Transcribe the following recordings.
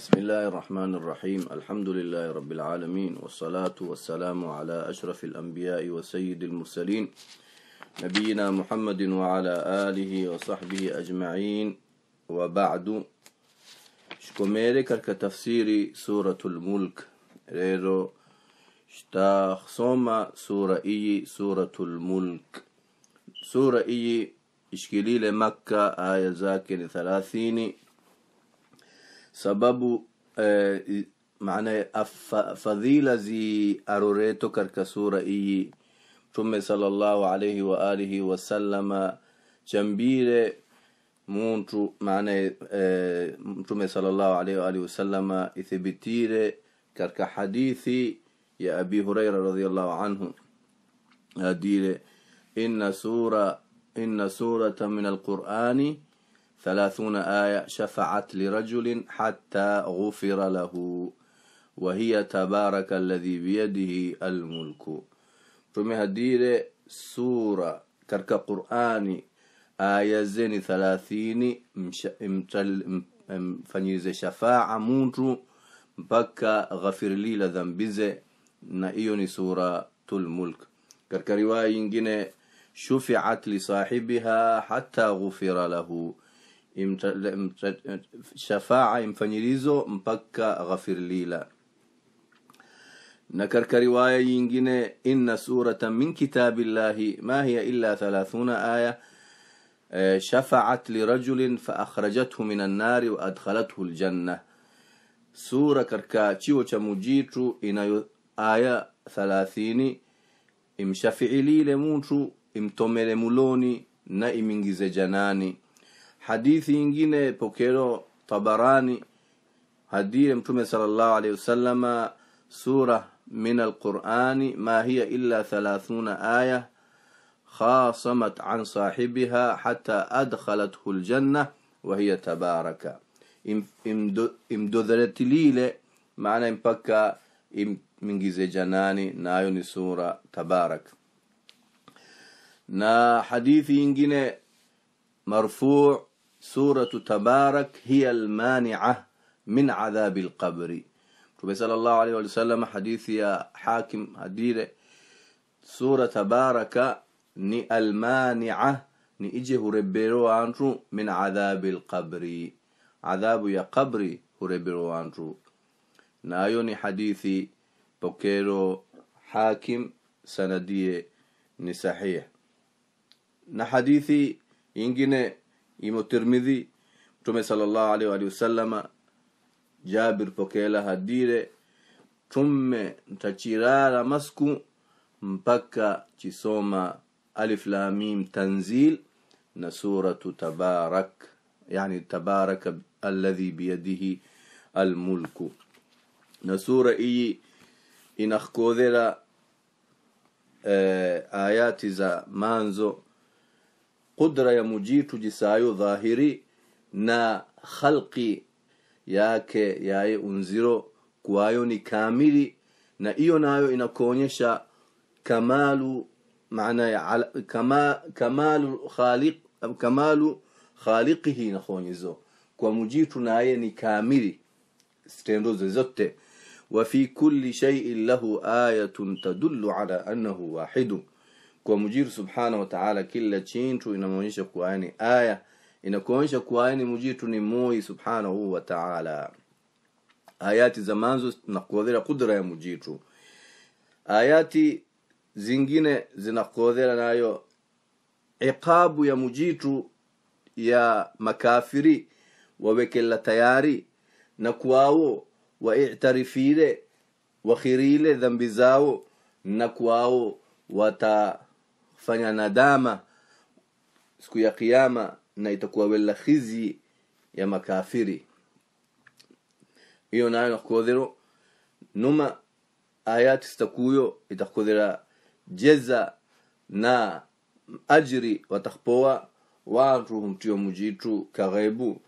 بسم الله الرحمن الرحيم الحمد لله رب العالمين والصلاة والسلام على أشرف الأنبياء وسيد المرسلين نبينا محمد وعلى آله وصحبه أجمعين وبعد شكميري كرك كتفسيري سورة الملك ريرو شتاخ صوما سورة إي سورة الملك سورة إي إشكيلي لمكة آية زاكر ثلاثيني sababu eh, manaye fadhila zi aroreto katika sura iyi mtume sallallahu alayhi wa alihi wasallama chambire muntu manaye eh, mtume sallallahu alayhi wa alihi wasallama ithibitire katika hadithi ya abi huraira radiallahu anhu adire inna sura inna surata min alqurani ثلاثون آية شفعت لرجل حتى غفر له وهي تبارك الذي بيده الملك ثم هدير سورة كرك قرآن آية زين ثلاثين امتل شفاعة مونتو بكا غفر لي لذنبز نئيوني سورة الملك كرك رواية شفعت لصاحبها حتى غفر له شفاعة يمفنيريزو shafaa غفر ليلا ghafir lila na إن سورة من كتاب الله ما هي إلا ثلاثون آية شفعت لرجل فأخرجته من النار وأدخلته الجنة سورة تشيو تشموجيتو إن آية ثلاثين إم لي لمونتو إم تومي لمولوني نا إمينجز جناني hadithi nyingine pokero tabarani hadithi mtume sallallahu alaihi wasallama sura min alqurani ma hiya illa 30 aya khasamat an sahibiha hatta adkhalathu aljanna wa hiya tabaraka imdodharatilile maana mpaka immingize janani nayo ni sura tabarak na hadithi nyingine marfuu suratu tabarak hiya almaanica min cadhaabi alqabri mtume sala allahu alayh wali wasalam hadithi ya hakim hadire sura tabaraka ni almanica ni ije hureberowantu min cadhaabi alqabri cadhaabu ya qabri hureberowantu nayo ni hadithi pokero hakim sanadie ni sahih na hadithi ingine imo tirmidhi mtume salllahu alaihi wa wasallama jabir pokela hadire tumme ntachirara masku mpaka chisoma alif lamim tanzil na suratu tabarak yani tabarak alladhi biyadihi almulku na sura hii inakhkodhera eh, ayati za manzo qudra ya mujitu jisayo dhahiri na khalqi yake yaye unziro kwayo ni kamili na hiyo nayo inakuonyesha kamalu maana ya kama, kamalu khaliq kamalu khaliqihi inakuonyezo kwa mujitu naye ni kamili stendo zote wa fi kulli shay'in lahu ayatun tadullu ala annahu wahidun kwa mujiru subhanahu wataala kila chintu kuwa ni aya inakuonyesha ni mujitu ni mui subhanahu wataala ayati za manzo zinakuodhera kudra ya mujitu ayati zingine zinakuodhera nayo ikabu ya mujitu ya makafiri wawekela tayari na kwawo waitarifile wakhirile dhambi zao na kwawo wata fanya nadama siku ya kiama na itakuwa wela khizi ya makafiri hiyo nayo nakukodhero numa ayati stakuyo itakukodhera jeza na ajiri watakpoa wantu humtio mujitu kaghebu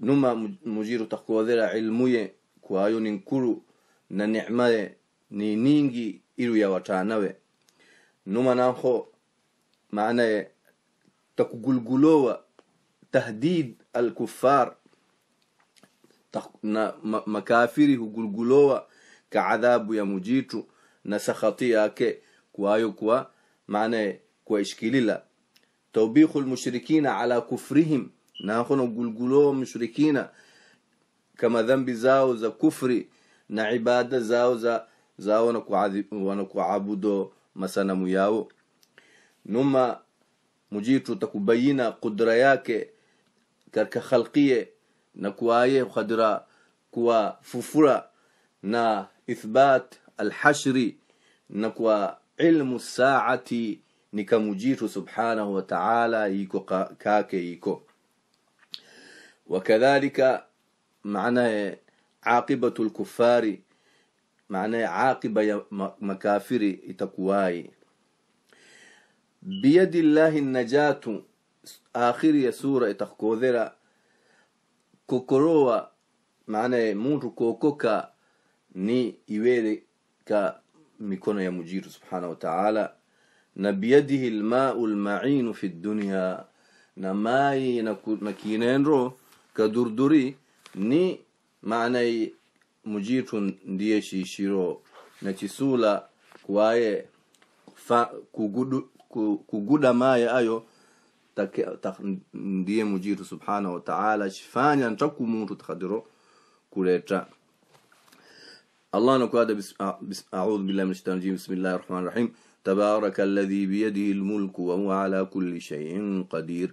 numa mujiru takukodhera ilmuye kwayo ni nkuru na nicmaye ni ningi iru ya watanawe numananxo manaye taku gulgulowa tahdid alkufar na makafiri hugulgulowa ka adhabu ya mujitu na sakhati yake kwayo kuwa manaye kuwaishkilila taubikhu lmushrikina ala kufrihim nankhono gulgulowa mushrikina kama dhambi zao za kufri na ibada zao za zao wanakuabudo masanamu yao numa mujitu takubayina kudra yake katika khalqie na kuwaye khadra kuwafufura na ithbat alhashri na kwa ilmu saati nikamujitu subhanahu wa ta'ala iko kake iko wakadhalika maana عاقبة الكفار maana ya aqiba ya makafiri itakuwai biyadi llahi najatu akhiri ya sura itakodhera kokoroa maana ya mtu kokoka ni iwele ka mikono ya mujiru subhanahu wa ta'ala na biyadihi lmau lmainu fi dunya na mai na, kinendro kadurduri ni maanai mujitun ndiye shishiro na chisula kuwaye fa, kugudu, kuguda maye ayo take, ta, ndiye mujitu subhana wa taala shifanya ntaku mtu takadiro kuleta الله نكواد بس... بس... أعوذ بالله من الشيطان الرجيم بسم الله الرحمن الرحيم تبارك الذي بيده الملك وهو على كل شيء قدير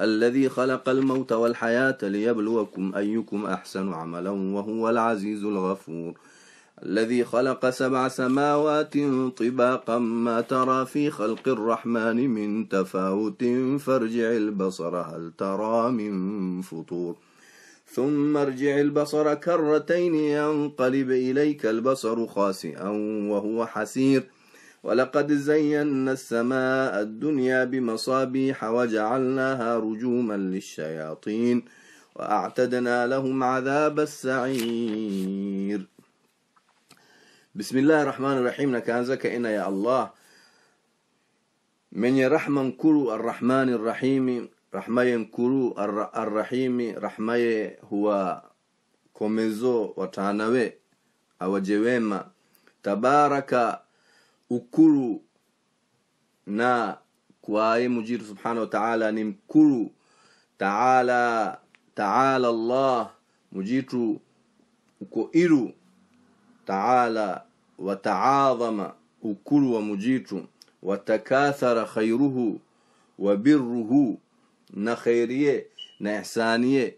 الذي خلق الموت والحياة ليبلوكم أيكم أحسن عملا وهو العزيز الغفور الذي خلق سبع سماوات طباقا ما ترى في خلق الرحمن من تفاوت فارجع البصر هل ترى من فطور ثم ارجع البصر كرتين ينقلب إليك البصر خاسئا وهو حسير ولقد زينا السماء الدنيا بمصابيح وجعلناها رجوما للشياطين وأعتدنا لهم عذاب السعير بسم الله الرحمن الرحيم نكانزك إن يا الله من رحمة كرو الرحمن الرحيم رحمة كرو الرحيم رحمة هو كوميزو وتانوي أو جويما تبارك ukuru na kwaye mujiru subhanahu wa ta'ala ni mkuru taala taala allah mujitu uko iru taala wa wataadhama ukuru wa mujitu wa takathara khairuhu wa birruhu na khairie na ihsanie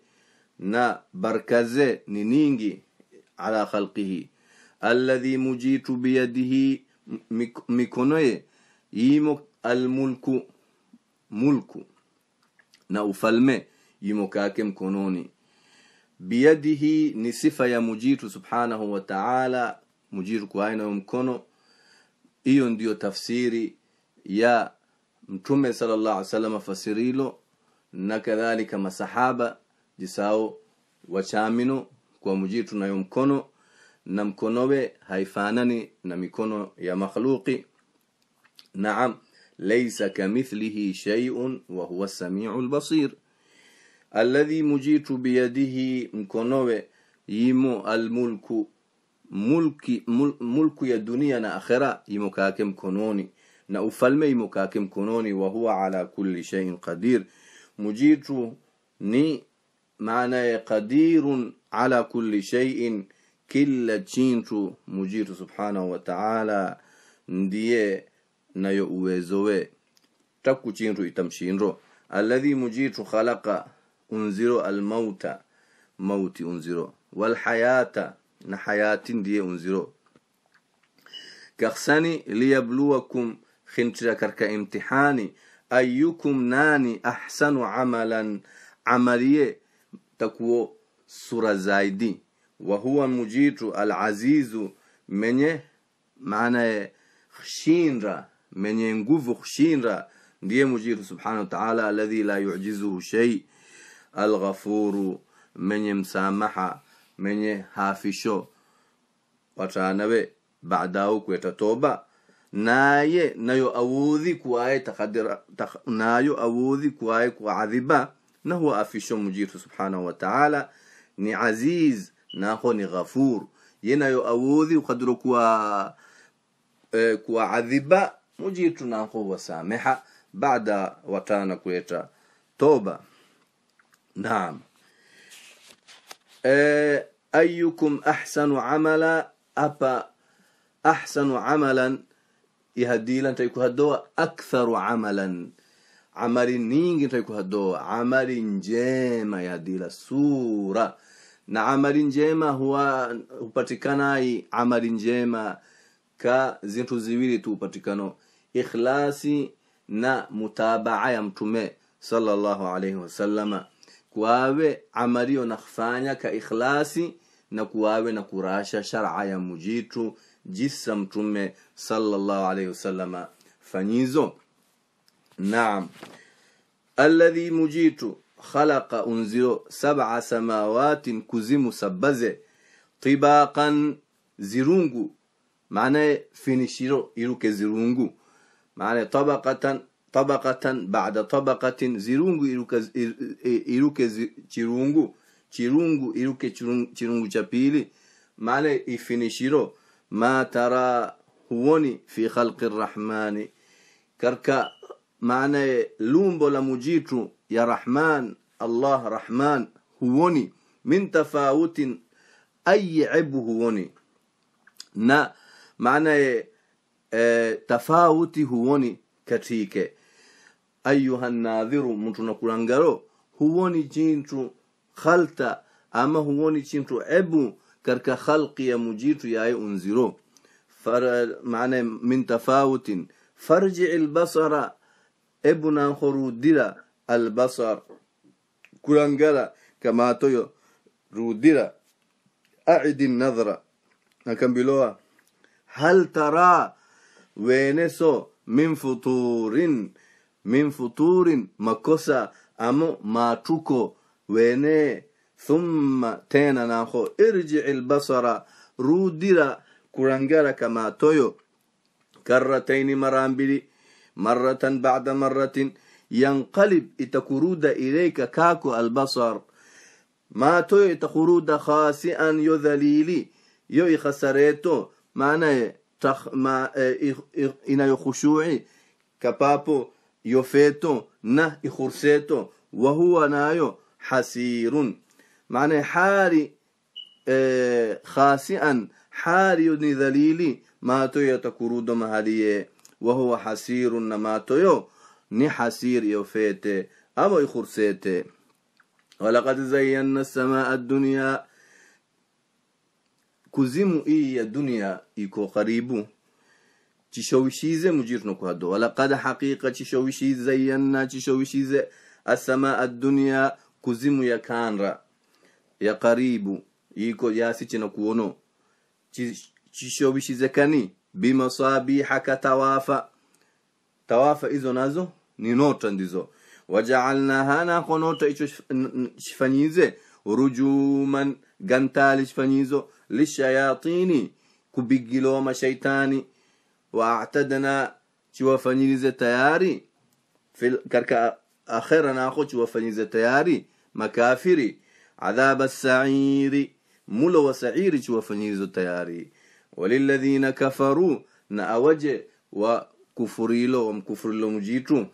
na barkaze ni ningi ala khalqihi alladhi mujitu biyadihi mikonoye yimo almulku mulku na ufalme yimo kake mkononi biyadihi ni sifa ya mujitu subhanahu wa taala mujiru kuhai nayo mkono hiyo ndiyo tafsiri ya mtume sallallahu alaihi wasallam fasirilo na kadhalika masahaba jisao wachamino kwa mujitu nayo mkono نمكنوه هيفانني نمكنو يا مخلوقي نعم ليس كمثله شيء وهو السميع البصير الذي مجيت بيده مكنوه يمو الملك ملك ملك يا دنيا نا اخرا يمكاكم كنوني نا افلم يمكاكم كنوني وهو على كل شيء قدير مجيت ني معنى قدير على كل شيء kila chintu mujitu subhanahu wa ta'ala ndiye nayo uwezo we taku chintu itamshindro alladhi mujitu khalaqa unziro almauta mauti unziro walhayata na hayati ndiye unziro kakhsani liyabluwakum khintira karka imtihani ayyukum nani ahsanu amalan amaliye takuo sura zaidi wa huwa mujitu alazizu menye maanaye khshinra menye nguvu khshinra ndiye mujitu subhanahu wa taala aladhi la yujizuhu shei alghafuru menye msamaha menye hafisho watanawe baadahu kweta toba naye nayo awudhi kuaye takadira tak, nayo awudhi kuaye kuadhiba na huwa afisho mujitu subhanahu wa taala ni aziz nako ni ghafur yenayoawoodhi ukadiro kuwa e, eh, kuwaadhiba mujitu nako wasameha baada watana kueta toba naam e, eh, ayukum ahsanu amala apa ahsanu amalan ihadila ntaikuhadoa aktharu amalan amali ningi ntaikuhadoa amali njema yahadila sura na amali njema huwa hupatikanai amali njema ka zintu ziwili tu upatikano ikhlasi na mutabaa ya mtume sallallahu alayhi wasallama kuawe amaliyo nakfanya ka ikhlasi na kuwawe na kurasha shar'a ya mujitu jisa mtume sallallahu alayhi wasallama fanyizo naam alladhi mujitu khalaqa unziro sab'a samawati kuzimu sabaze tibaqan zirungu maana finishiro iruke zirungu maana tabaqatan tabaqatan ba'da tabaqatin zirungu iruke, iruke chirungu chirungu iruke chirungu, chirungu cha pili maana ifinishiro ma tara huoni fi khalqi rahmani karka maana lumbo la mujitu ya raxmaan allah raxmaan huwoni min tafawutin ayi cebu huwoni na maanaye e, huwoni e, huoni katike ayuha nadhiru muntuna kurangaro huwoni chintu khalta ama huwoni chintu ebu karka khalqi ya mujitu yaye unziro maanaye min tafawutin farjici lbasara ebu nankhoru dira albasar kurangara kamatoyo rudira aidi nadra nakambiloa hal taraa weneso min futurin min futurin makosa amo matuko wene thumma tena irjic irjici albasara rudira kurangara kamatoyo karrataini marambili maratan bacda maratin yanqalib itakuruda ilayka kako albasar maa toyo itakuruda khasi'an yo dhalili yo ikhasareto maanaye ma, eh, inayo khushu'i kapapo yofeto na ikhurseto wahuwa nayo hasirun maanaye hali eh, khasi'an haliyo ni dhalili maatoyo yatakurudo mahaliye wahuwa hasirun na maatoyo ni hasir fete ama ikhursete walaqad zayyana samaa ad-dunya kuzimu hii ya dunia iko karibu chishawishize mujirno kwado walaqad haqiqa chishawishize zayyana chishawishize as-samaa ad-dunya kuzimu ya kanra ya karibu iko yasi chino kuono chishawishize kani bimasabiha katawafa tawafa hizo nazo ni nota ndizo wajaalnaha nako nota icho shifanyize rujuman gantali shifanyizo lishayatini kubigilo mashaitani waatadna chiwafanyirize tayari fil karka akhira nako chiwafanyirize tayari makafiri adhaba sairi mulo wa sairi chiwafanyirizo tayari walilladhina kafaru na awaje wa kufurilo mkufurilo mjitu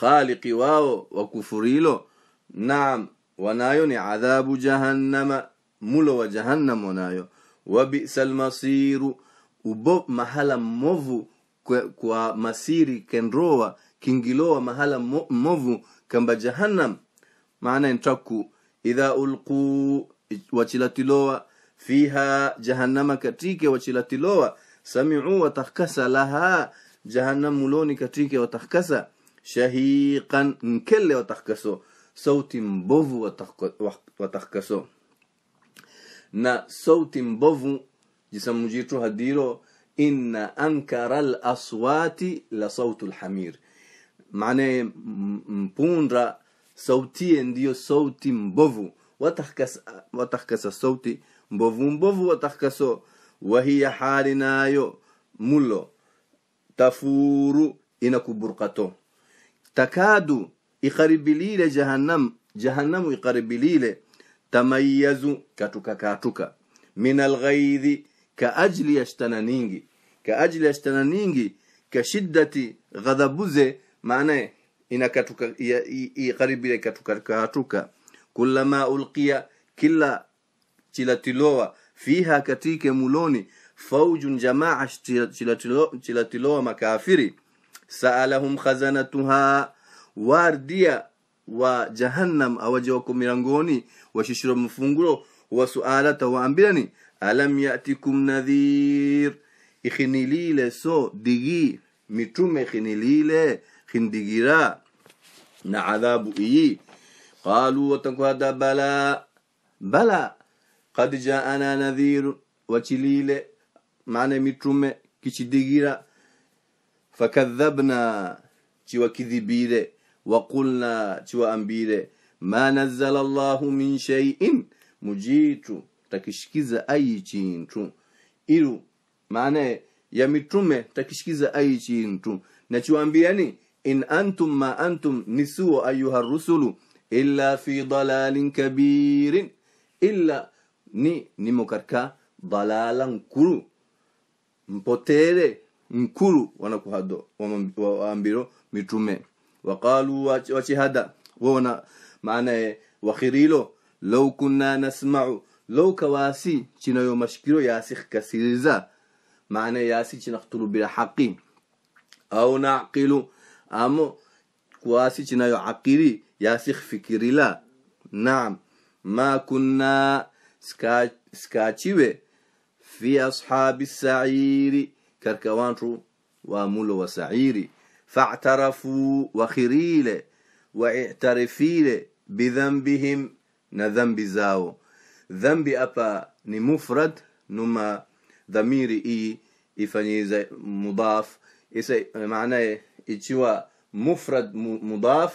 khaliqi wao kufurilo naam wanayo ni adhabu jahannama mulo wa jahannam wanayo wabisa lmasiru ubo mahala mmovu kwa, kwa masiri kendroa kingiloa mahala movu kamba jahannam maana intaku idha ulquu wachilatilowa fiha jahannama katike wachilatilowa sami'u watakasa laha jahannam muloni katika watakasa shahiqan mkele watakaso sauti mbovu watakaso na sauti mbovu jisamujitu hadiro inna ankara alaswati la sautu alhamir maana mpundra sauti ndio sauti mbovu watakasa watakasa sauti mbovu mbovu watakaso wahiya hali nayo mulo tafuru inakuburqato takadu ikaribilile jahannam jahannamu ikaribilile tamayazu katuka katuka min alghaidhi ka ajli yashtana ningi ka ajli yashtana ningi ka shiddati ghadabuze maana inakatuka ikaribile katuka katuka kullama ulqiya kila chilatilowa fiha katike muloni faujun jamaa chilatilo chilatiloa makafiri saalahum khazanatuha wardia wa jahannam awaje wako milangoni washishira mfunguro wa suala tawaambirani alam yatikum nadhir ikhinilile so digi mitume ikhinilile khindigira na adhabu iyi qalu watakuhada bala bala kad jaana nadhirun wachilile maana mitume kichidigira fakadhabna chiwakidhibire waqulna chiwaambire ma nazzala llahu min shaiin mujitu takishikiza ayi chintu iru maana ya mitume takishikiza ayi chintu nachiwambiani in antum ma antum nisuo ayuha rusulu illa fi dalalin kabirin illa ni nimo nimokarka balala nkuru mpotere nkuru wanakuhado waambiro mitume waqalu wachihada wona maanaye wakhirilo low kunna nasma'u low kawasi chinayo mashikiro yasikh kasiriza maana yasi chinaqtulu haqi au naqilu amo kuwasi chinayo aqili yasikh fikirila naam ma kunna سکاچیوێ في أصحاب السعير كركوانتو ومولو وسعيري فاعترفوا وخريل واعترفيل بذنبهم نذنب زاو ذنبي أبا نمفرد نما ضميري إي إفني زي مضاف إسي معناه إتشوا مفرد مضاف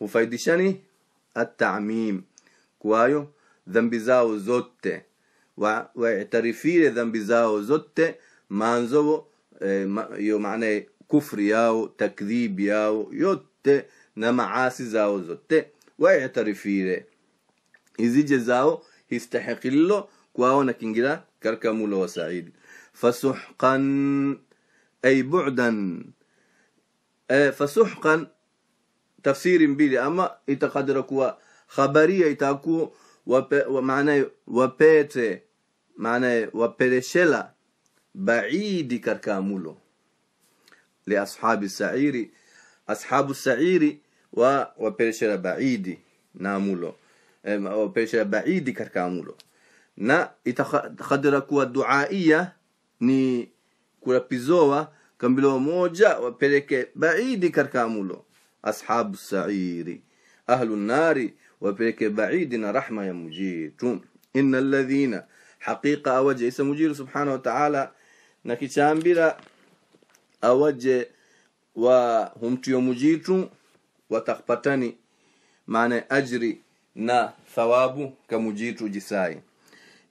وفايدشاني التعميم كوايو dhambi zao zote waictarifire dhambi zao zote manzowo eh, ma, yo kufri yao takdhib yao yote na maasi zao zote waictarifire izije zao histahikililo kwao nakingira karkamulo wa saidi fasuhqan ay budan eh, fasuhqan tafsiri mbili ama itakadira kuwa khabariya itakuwa maanaye wapete maana wapereshela baidi katika mulo ashabi sairi ashabu sairi wa wapereshela baidi na mulo e, eh, wapereshela baidi katika mulo na itakhadira kuwa duaia ni kurapizowa kambilo moja wapeleke baidi katika mulo ashabu sairi ahlu nari وبيك بعيدنا رحمة يا مجير إن الذين حقيقة أوجه إسا مجير سبحانه وتعالى نكي نكتشامبرا أوجه وهم وهمتيو مجير وتقبتني معنى أجري نا ثوابه كمجير جساي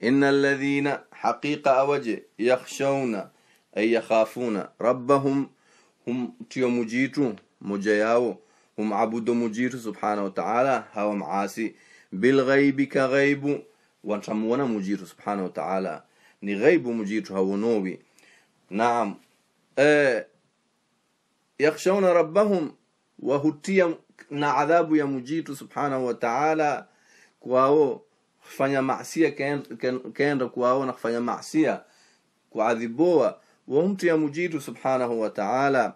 إن الذين حقيقة أوجه يخشون أي يخافون ربهم هم تيو مجير مجياو humwabudu Mujitu subhanahu wa ta'ala, hawa maasi ghaibi ka ghaibu, watamuona Mujitu subhanahu wa ta'ala, ni ghaibu Mujitu hauonowi. Naam, eh yakhshawna rabbahum, hutiya na adhabu ya Mujitu subhanahu wa ta'ala kwao kufanya maasia kaenda na kufanya maasia kuadhiboa wa mtu ya Mujitu subhanahu wa ta'ala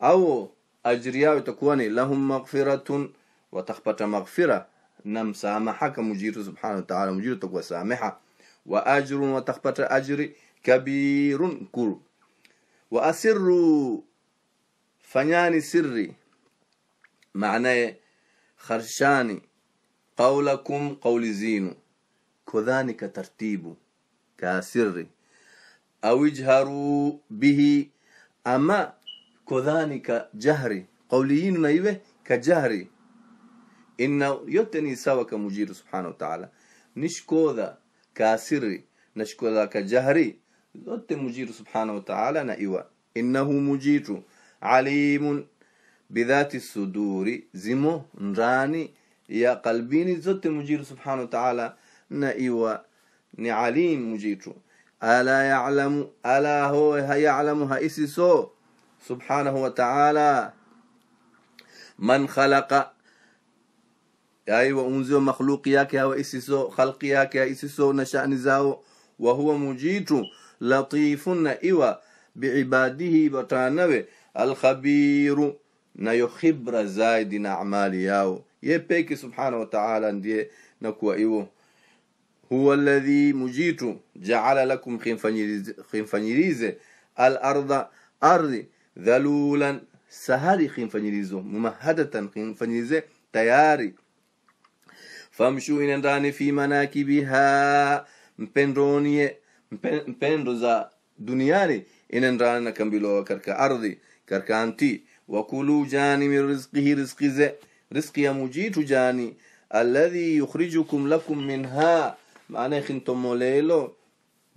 au ajri yao itakuwa ni lahum maghfiratun, watapata maghfira na msamaha kama Mwenyezi Subhanahu wa Ta'ala. mujiru takwa samaha wa ajrun, watapata ajri kabirun kur wa asirru, fanyani sirri maana kharshani qawlakum qawli zinu kadhalika tartibu ka sirri awijharu bihi ama kodhani ka jahri qawliyiinu ka jahri ina yote ni sawa ka mujiru subhanahu wa ta'ala nishkodha ka siri nashkodha ka jahri yote mujiru subhanahu wa na iwa innahu mujiru alimun bidhati suduri zimo ndani ya qalbini zote mujiru subhanahu wa ta'ala na iwa ni alim mujiru ala ya'lamu ala huwa ya'lamu haisi so subhanahu wa ta'ala man khalaqa yaani waunzi wa makhluki yake hawa isiso khalqi yake isiso na shani zao wa huwa mujitu latifun iwa biibadihi watanawe alkhabiru nayo khibra zaidi na amali yao ye peki subhanahu wa ta'ala ndiye na kuwa iwo huwa alladhi mujitu jaala lakum khinfanyirize al ardh ardh dhalulan sahali kimfanyilizo mumahadatan kimfanyilize tayari famshu inandani fi manakibiha mpendonie mpendo za duniani inandani na kambilo karka ardhi karka anti wakulu jani min rizqihi rizqi rizqi ya mujitu jani alladhi yukhrijukum lakum minha maana khintomolelo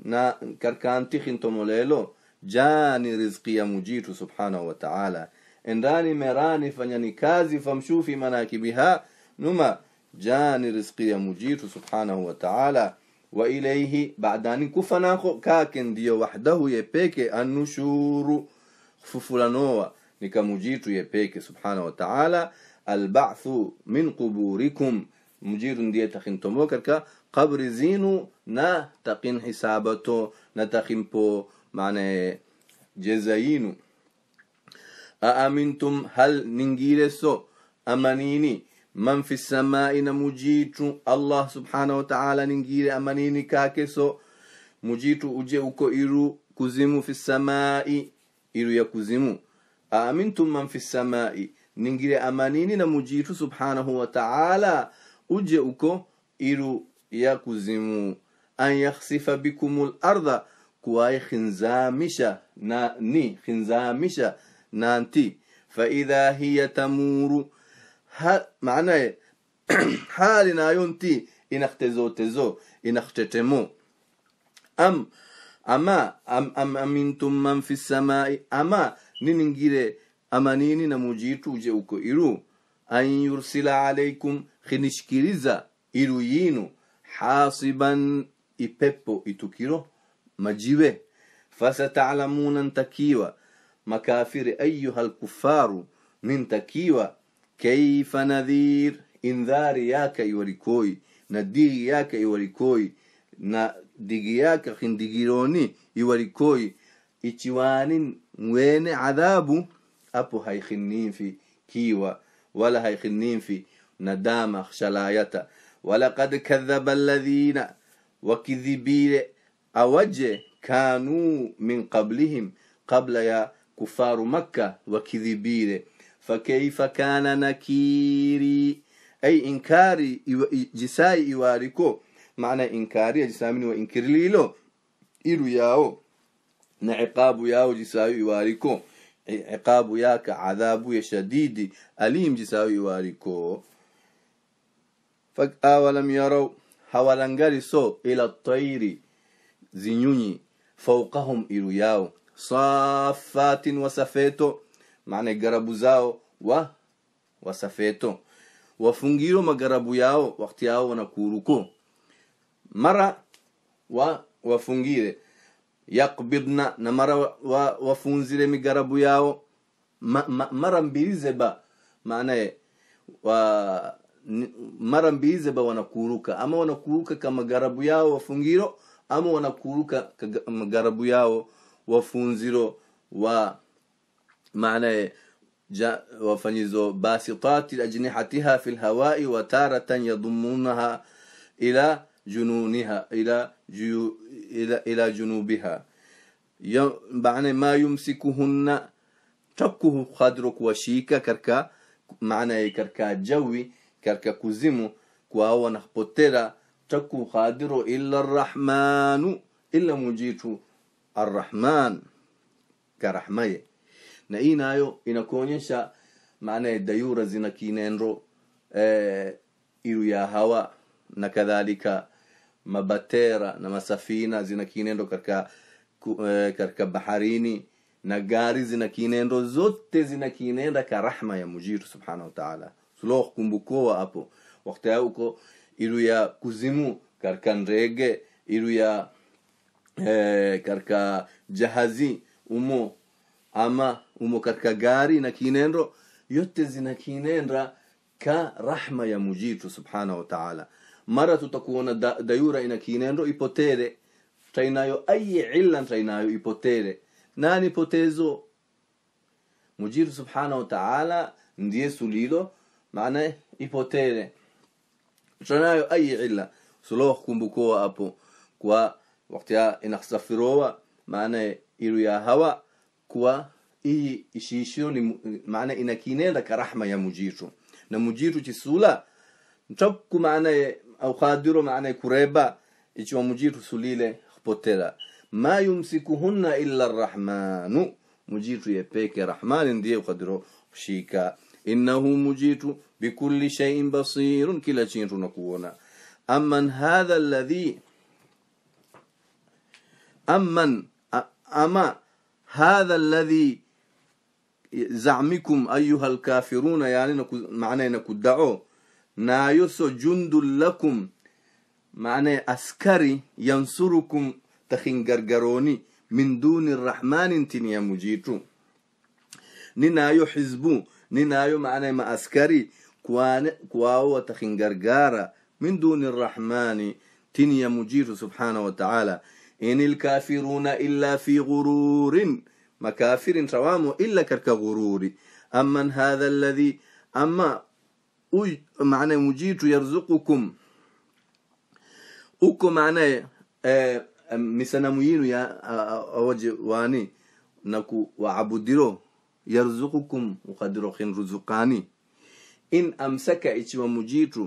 na katika anti kintomolelo jani riziki ya mujitu subhanahu wa ta'ala endani merani fanyani kazi famshufi manakibiha numa jani riziki ya mujitu subhanahu wa ta'ala wa ilayhi ba'dani kufanako kake ndiyo wahdahu yepeke anushuru fufulanoa nikamujitu yepeke subhanahu wa ta'ala albathu min quburikum mujitu ndiye takhintomo katika qabri zinu na takin hisabato na takinpo maana jeza aamintum hal ningire so amanini man fi samai na mujitu allah subhanahu wa ta'ala ningire amanini kake so mujitu uje uko iru kuzimu fi samai iru ya kuzimu aamintum man fi samai ningire amanini na mujitu subhanahu wa ta'ala uje uko iru ya kuzimu an yakhsifa bikumul ardha kuwaye khinzamisha na ni khinzamisha na anti fa idha hiya tamuru maana maanaye na yunti inaktezo tezo inakhtetemo am ama am, amintum man fi samai ama nini ngire ama nini na mujitu uje uko iru an yursila alaykum khinishkiriza iru yinu hasiban ipepo itukiro مجيوه فستعلمون انتكيوا مكافر أيها الكفار من ننتكيوا كيف نذير انذار ياك يوريكوي نديغي ياك يوريكوي نديغي ياك خندقيروني يوريكوي إتوان وين عذابو أبو هيخنين في كيوا ولا هيخنين في ندامة شلايتا ولقد كذب الذين وكذبين awaje kanuu min qablihim qabla ya kufaru makka wakidhibire fakaifa kana nakiri ay inkari jisai iwariko maana inkariya jisamini wa inkirlilo iru yawo na ciqaabu yawo jisayo iwariko ciqaabu yaka cadaabuya shadidi alihim jisayo iwariko awalam yarow hawalan ila tayri zinyunyi faukahum iru yao safatin wasafeto maana garabu zao wa wasafeto wafungiro magarabu yao wakati yao wanakuruko mara wa wafungire yakbidna na mara wa, wafunzire migarabu yao ma, ma, mara mbili zeba maanaye mara mbili zeba wanakuruka ama wanakuruka kama garabu yao wafungiro ama wanakuruka garabu yao wafunziro wa maanaye wafanyizo basitati ajnihatiha fi lhawai wataratan yadumunaha ila jununiha ila, ju, ila, ila junubiha maana ma yumsikuhunna takuhu khadro kuwashika karka maanaye karka jawi karka kuzimu kwao wanapotera taku qadiru illa arrahmanu illa mujitu arrahman karahmaye na hii nayo inakuonyesha maana ya dayura zina kinendro e, iru ya hawa na kadhalika mabatera na masafina zina kinendo katika e, katika baharini na gari zina kinendo zote zina kinenda ka rahma ya mujiru subhanahu wa ta'ala sulo kumbukoa hapo wakati uko iru ya kuzimu karka ndege iru ya eh, karka jahazi umo ama umo katika gari na kinendo yote zina kinendra ka rahma ya mujitu subhanahu wa ta'ala mara tutakuona da, dayura ina kinendo ipotere tainayo ayi illa tainayo ipotere nani potezo mujitu subhanahu wa ta'ala ndiye sulilo maana ipotere tunayo ai illa kumbukoa hapo kwa wakati inasafirowa maana ilu ya hawa kwa hii ishiisho ni maana inakinenda ka rahma ya mujitu na mujitu chisula ntakku maana au khadiru maana kureba ichiwa mujitu sulile potela ma yumsikuhunna illa arrahmanu mujitu yepeke rahmani ndiye khadiro shika innahu mujitu bikulli shay'in basirun kila chintu nakuona amman hadha alladhi amman ama hadha alladhi za'mikum ayuha alkafiruna yani maana inakudao na yuso jundul lakum maana askari yansurukum takhingargaroni min duni rahmanin tin ya mujitu ninayo hizbu ninayo maanaye maaskari kuwao watakingargara min duni rahmani tini ya mujiru subhanahu wataala in lkafiruna illa fi ghururin makafirin rawamo illa karka ghururi aman hadha alladhi ama maanaye mujitu yarzuqukum uko maanaye eh, misana muyinu ya awaje wani na yarzuqukum uqadiroqen ruzuqani in amsaka ichima mujitu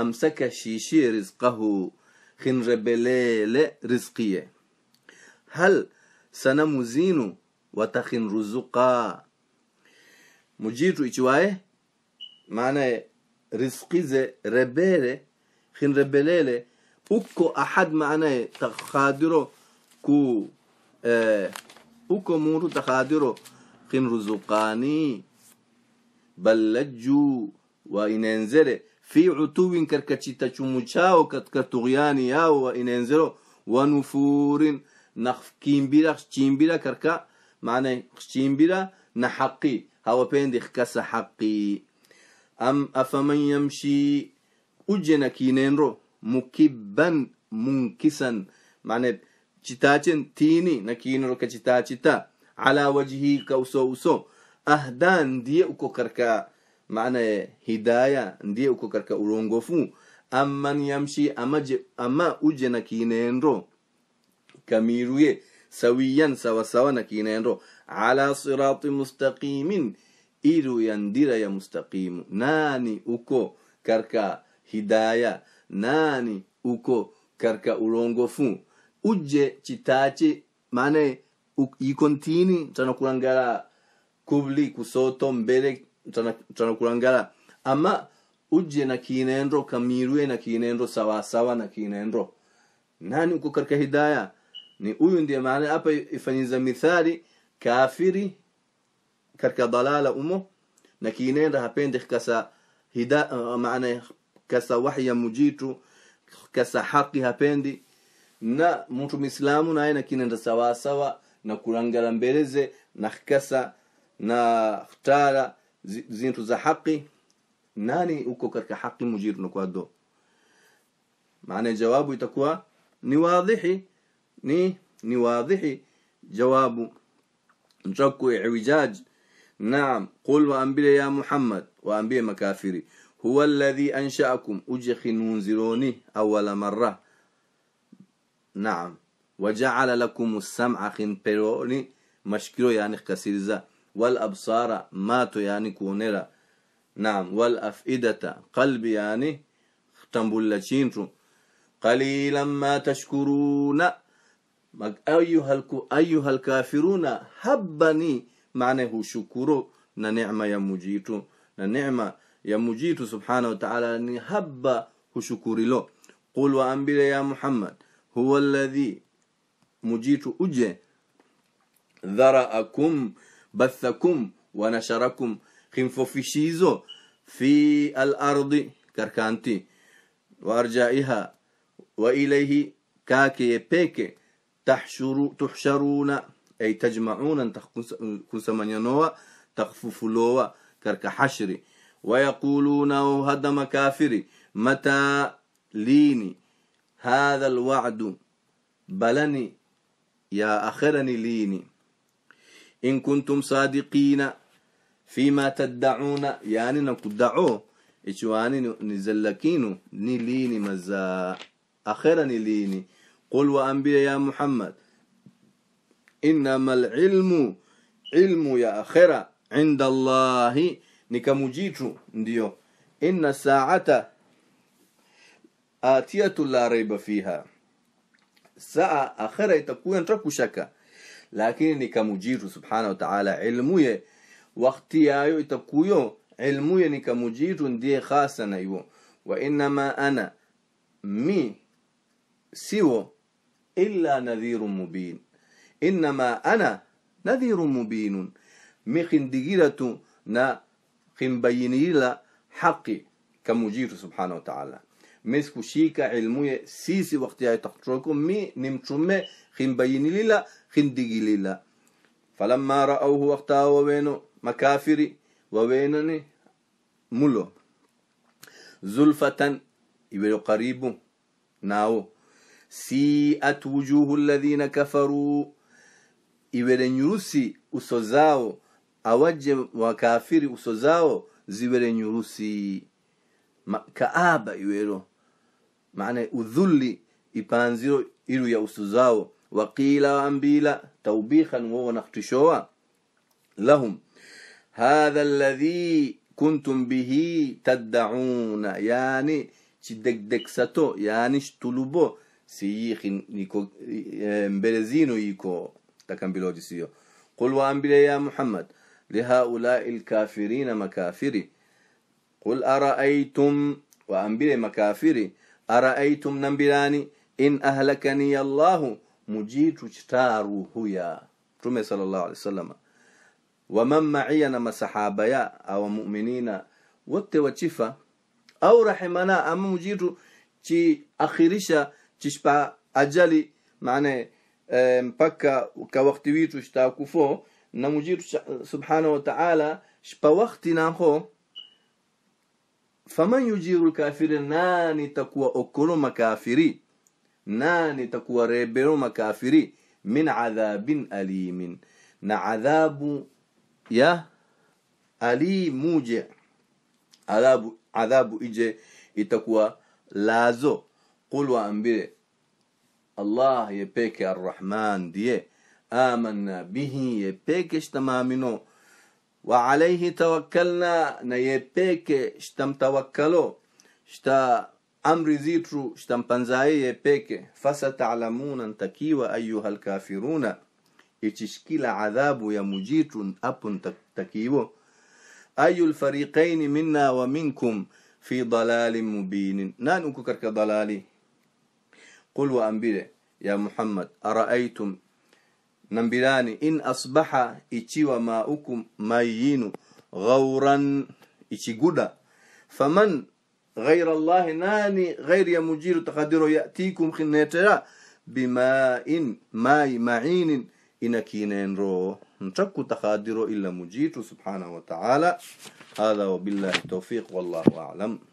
amsaka shishie rizqahu khin rebelele rizqiye hal sana muzinu wata khinruzuqa mujitu ichiwaye maanaye rizqize khin rebelele uko ahad maanaye takhadiro ku eh, uko muntu takhadiro حق رزقاني بل لجوا وإن انزل في عتو كركتشتا تشمشاو كتكرتغياني يا وإن انزلوا ونفور نخف كيمبيرا خشيمبيرا كركا معنى خشيمبيرا نحقي هو بين كس حقي أم أفمن يمشي أجنا كينينرو مكبا منكسا معنى تشتاتين تيني نكينرو كتشتا تشتا calaa wajhii uso ahdaa ndiye uko karka mana hidaya ndiye uko karka urongofu amman yamshi ama, je, ama uje na kineenro kamiruye sawiyan sawasawa na kineenro ala sirati mustaqimin iru yandira ya mustaqimu nani uko karka hidaya nani uko karka urongofu uje chitachi manaye tana kulangala kubli kusoto mbele kulangala ama uje na kinendro kamirwe na sawa sawa na kinendro nani uko katika hidaya ni huyu ndiye maana hapa ifanyiza mithali kafiri katika dalala umo na kiinenda hapendi kasa hida uh, maana kasa wahya mujitu kasa haki hapendi na mtu Muislamu naye na kinenda sawasawa sawa na kulangala mbereze na hikasa na khtara zintu za haki nani uko katika haki mujiru na kwado maana jawabu itakuwa ni wadhihi ni ni wadhihi jawabu mtaku iwijaj naam qul waambile ya muhammad waambie makafiri huwa alladhi anshaakum uje khinunzironi awala marra naam وجعل لكم السمع خنبروني مشكرو يعني كسيرزا والأبصار ماتو يعني كونيرا نعم والأفئدة قلب يعني تنبلتشينتو قليلا ما تشكرون أيها, أيها الكافرون هبني معناه شكرو نعمة يمجيتو نعمة مجيتو سبحانه وتعالى هب شكر له قل وأنبل يا محمد هو الذي mujitu uje dharaakum bathakum wanasharakum kimfofishizo fi alardi karkanti waarjaiha wailaihi kakeye peke tuhsharuna ay tajmauna kunsamanyanowa takfufulowa karka hashri wayaquluna ohada makafiri mata lini hadha alwacdu balani يا أخرني ليني إن كنتم صادقين فيما تدعون يعني نكدعو إشواني نزلكينو نليني مزا أخرني ليني قل وأنبي يا محمد إنما العلم علم يا أخرة عند الله نكمجيتو نديو إن الساعة آتية لا ريب فيها الساعة آخرها تكون تركو شكا لكنني كمجير سبحانه وتعالى علمي واختياي تكويو علمي كمجير دي خاصة نيو وإنما أنا مي سيو إلا نذير مبين إنما أنا نذير مبين مي خندقيرة نا خنبينيلا حقي كمجير سبحانه وتعالى مسكو شيكا علمية سيسي وقتها تحتركم مي نمتشمي خين بيني للا خين ديجي للا فلما رأوه وقتها ووينو مكافري ووينني ملو زلفة يبقى قريب ناو سيئت وجوه الذين كفروا يبقى نيروسي وسوزاو أوجه وكافري وسوزاو زبرين يروسي كآبة يبقى maanaye udhulli ipanziro ilu ya usu zao waqila waambila taubikhan wowo nakutishowa lahum hadha alladhi kuntum bihi taddauna yani chidegdegsato yani chitulubo siyikhin yiko e, mbele zino yiko takambiloji siyo qul waambile ya muhammad lihaulai lkafirina makafiri qul araaitum waambile makafiri araaitum nambirani in ahlakani allahu mujitu chitaruhuya tume sallallahu alaihi wasallam wa man maiya na masahaba ya aw muminina wote wachifa au rahimana am mujitu chi akhirisha chispa ajali maana e, mpaka ka wakti witu chitakufo na mujitu subhanahu wa ta'ala chipa wakati na ho faman yujiru lkafiri nani takuwa okolo makafiri nani takuwa rebero makafiri min adhabin alimin na adhabu ya alimuje adhabu, adhabu ije itakuwa lazo qul waambire allah yepeke arrahman diye amanna bihi yepeke shtamamino وعليه توكلنا نيبيك شتم توكلو شتا أمر زيترو شتم بنزاي يبيك فستعلمون تكيوا أيها الكافرون إتشكيل عذاب يا مجيت أبن تكيوا أي الفريقين منا ومنكم في ضلال مبين نان كرك ضلالي قل وأنبئ يا محمد أرأيتم na in asbaha ichiwa maukum mayinu ghauran ichiguda faman ghaira Allah nani ghairi ya mujiru takadiru yatikum khinetera bimain mai mainin inakinenro ntaku takadiru illa mujitu subhanahu wa ta'ala hadha wa billahi tawfiq wallahu a'lam